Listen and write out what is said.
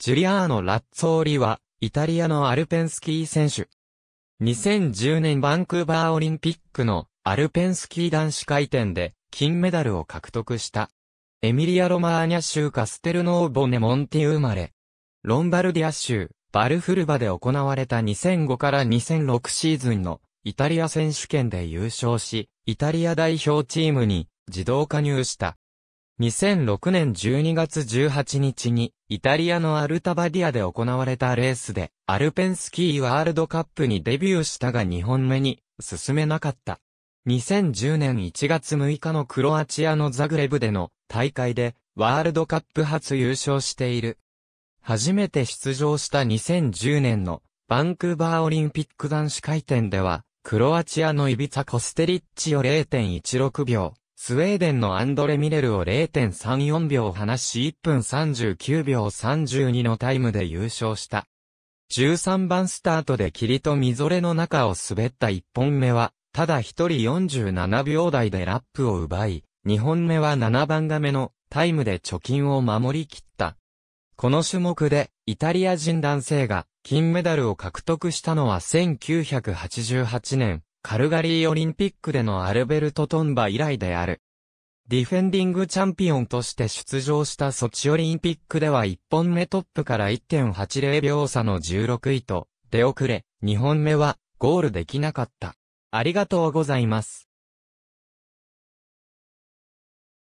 ジュリアーノ・ラッツォーリは、イタリアのアルペンスキー選手。2010年バンクーバーオリンピックのアルペンスキー男子回転で金メダルを獲得した。エミリア・ロマーニャ州カステルノーボネ・モンティ生まれ。ロンバルディア州バルフルバで行われた2005から2006シーズンのイタリア選手権で優勝し、イタリア代表チームに自動加入した。2006年12月18日に、イタリアのアルタバディアで行われたレースで、アルペンスキーワールドカップにデビューしたが2本目に進めなかった。2010年1月6日のクロアチアのザグレブでの大会で、ワールドカップ初優勝している。初めて出場した2010年のバンクーバーオリンピック男子回転では、クロアチアのイビツァ・コステリッチを0.16秒、スウェーデンのアンドレ・ミレルを0.34秒離し1分39秒32のタイムで優勝した。13番スタートで霧とみぞれの中を滑った1本目は、ただ1人47秒台でラップを奪い、2本目は7番がめのタイムで貯金を守り切った。この種目でイタリア人男性が金メダルを獲得したのは1988年、カルガリーオリンピックでのアルベルト・トンバ以来である。ディフェンディングチャンピオンとして出場したソチオリンピックでは1本目トップから1.80秒差の16位と出遅れ、2本目はゴールできなかった。ありがとうございます。